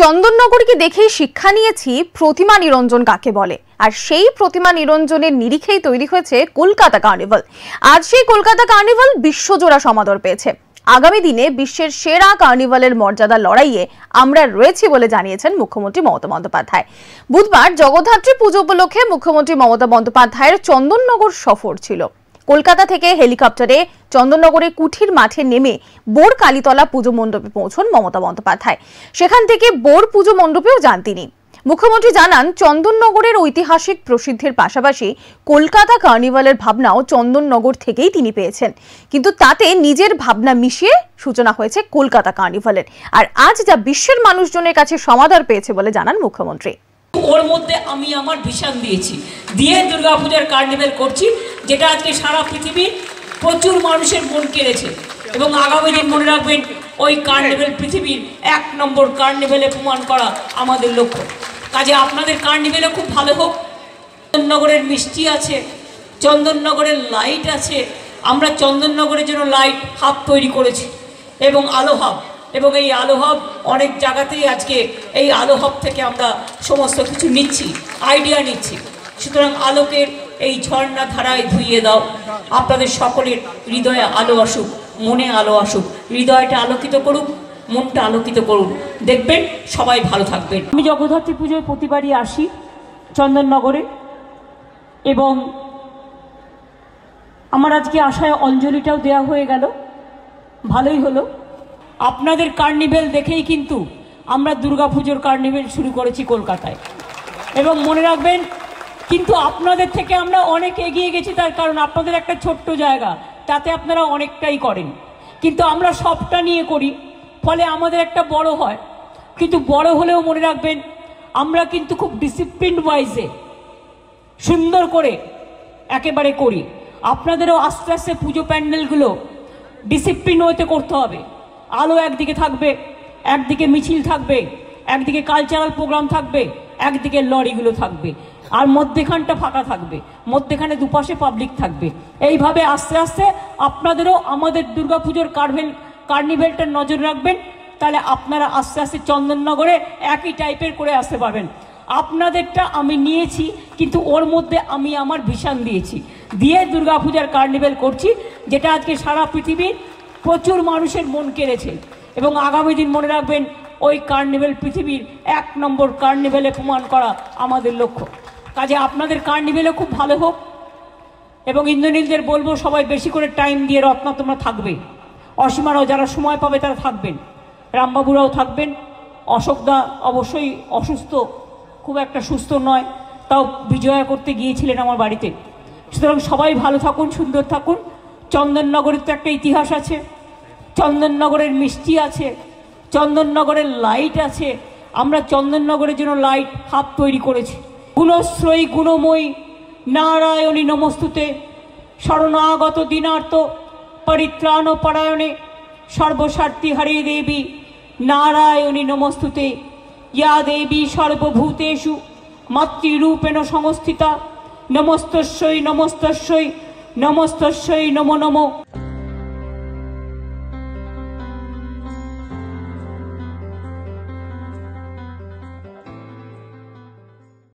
চন্দননগরকে দেখেই শিক্ষা নিয়েছি প্রতিমা নিরঞ্জন কাকে বলে আর সেই প্রতিমা নিরঞ্জনের নিরিখেই তৈরি হয়েছে কলকাতা কার্নিভাল আজ সেই কলকাতা কার্নিভাল বিশ্বজোড়া সমাদর পেয়েছে আগামী দিনে বিশ্বের সেরা কার্নিভালের মর্যাদা লড়াইয়ে আমরা রয়েছি বলে জানিয়েছেন মুখ্যমন্ত্রী মমতা বন্দ্যোপাধ্যায় বুধবার জগদ্ধাত্রী পুজো উপলক্ষে মুখ্যমন্ত্রী মমতা বন্দ্যোপাধ্যায়ের চন্দননগর সফর ছিল কলকাতা থেকে হেলিকপ্টারে চন্দননগরের কুঠির মাঠে নেমে বোর কালীতলা পুজো মণ্ডপে পৌঁছন মমতা বন্দ্যোপাধ্যায় সেখান থেকে বোর পুজো মণ্ডপেও যান তিনি মুখ্যমন্ত্রী জানান চন্দননগরের ঐতিহাসিক প্রসিদ্ধের পাশাপাশি কলকাতা কার্নিভালের ভাবনাও চন্দননগর থেকেই তিনি পেয়েছেন কিন্তু তাতে নিজের ভাবনা মিশিয়ে সূচনা হয়েছে কলকাতা কার্নিভালের আর আজ যা বিশ্বের মানুষজনের কাছে সমাদর পেয়েছে বলে জানান মুখ্যমন্ত্রী ওর মধ্যে আমি আমার ভিশন দিয়েছি দিয়ে দুর্গাপূজার কার্নিভাল করছি যেটা আজকে সারা পৃথিবী প্রচুর মানুষের মন কেড়েছে এবং আগামী দিন মনে রাখবেন ওই কার্নিভেল পৃথিবীর এক নম্বর কার্নিভেলে প্রমাণ করা আমাদের লক্ষ্য কাজে আপনাদের কার্নিভেলে খুব ভালো হোক চন্দননগরের মিষ্টি আছে চন্দননগরের লাইট আছে আমরা চন্দননগরের জন্য লাইট হাব তৈরি করেছি এবং আলো হাব এবং এই আলো হাব অনেক জায়গাতেই আজকে এই আলো হাব থেকে আমরা সমস্ত কিছু নিচ্ছি আইডিয়া নিচ্ছি সুতরাং আলোকের এই ঝর্ণা ধারায় ধুইয়ে দাও আপনাদের সকলের হৃদয়ে আলো আসুক মনে আলো আসুক হৃদয়টা আলোকিত করুক মনটা আলোকিত করুন দেখবেন সবাই ভালো থাকবেন আমি জগদ্ধাত্রী পুজোয় প্রতিবারই আসি চন্দননগরে এবং আমার আজকে আশায় অঞ্জলিটাও দেয়া হয়ে গেল ভালোই হলো আপনাদের কার্নিভেল দেখেই কিন্তু আমরা দুর্গাপুজোর কার্নিভেল শুরু করেছি কলকাতায় এবং মনে রাখবেন কিন্তু আপনাদের থেকে আমরা অনেক এগিয়ে গেছি তার কারণ আপনাদের একটা ছোট্ট জায়গা তাতে আপনারা অনেকটাই করেন কিন্তু আমরা সবটা নিয়ে করি ফলে আমাদের একটা বড় হয় কিন্তু বড় হলেও মনে রাখবেন আমরা কিন্তু খুব ডিসিপ্লিন ওয়াইজে সুন্দর করে একেবারে করি আপনাদেরও আস্তে আস্তে পুজো প্যান্ডেলগুলো ডিসিপ্লিন ওয়েতে করতে হবে আলো একদিকে থাকবে একদিকে মিছিল থাকবে একদিকে কালচারাল প্রোগ্রাম থাকবে একদিকে লরিগুলো থাকবে আর মধ্যেখানটা ফাঁকা থাকবে মধ্যেখানে দুপাশে পাবলিক থাকবে এইভাবে আস্তে আস্তে আপনাদেরও আমাদের দুর্গাপুজোর কার্ভেল কার্নিভেলটা নজর রাখবেন তাহলে আপনারা আস্তে আস্তে চন্দননগরে একই টাইপের করে আসতে পারবেন আপনাদেরটা আমি নিয়েছি কিন্তু ওর মধ্যে আমি আমার ভিশান দিয়েছি দিয়ে দুর্গাপূজার কার্নিভেল করছি যেটা আজকে সারা পৃথিবীর প্রচুর মানুষের মন কেড়েছে এবং আগামী দিন মনে রাখবেন ওই কার্নিভেল পৃথিবীর এক নম্বর কার্নিভেলে প্রমাণ করা আমাদের লক্ষ্য কাজে আপনাদের কার্নিভেলও খুব ভালো হোক এবং ইন্দ্রনীলদের বলবো সবাই বেশি করে টাইম দিয়ে রত্না তোমরা থাকবে অসীমারাও যারা সময় পাবে তারা থাকবেন রামবাবুরাও থাকবেন অশোকদা অবশ্যই অসুস্থ খুব একটা সুস্থ নয় তাও বিজয়া করতে গিয়েছিলেন আমার বাড়িতে সুতরাং সবাই ভালো থাকুন সুন্দর থাকুন চন্দননগরের তো একটা ইতিহাস আছে চন্দননগরের মিষ্টি আছে চন্দননগরের লাইট আছে আমরা চন্দননগরের জন্য লাইট হাত তৈরি করেছি গুণশ্রয়ী গুণময়ী নারায়ণী নমস্তুতে শরণাগত দিনার্থ পরিত্রাণ পরায়ণে সর্বস্বার্থী হরে দেবী নারায়ণী নমস্তুতে ইয়া দেবী সর্বভূতেশু মাতৃরূপেণ সংস্থিতা নমস্তস্যই নমস্তস্যই নমস্তস্যই নমো নম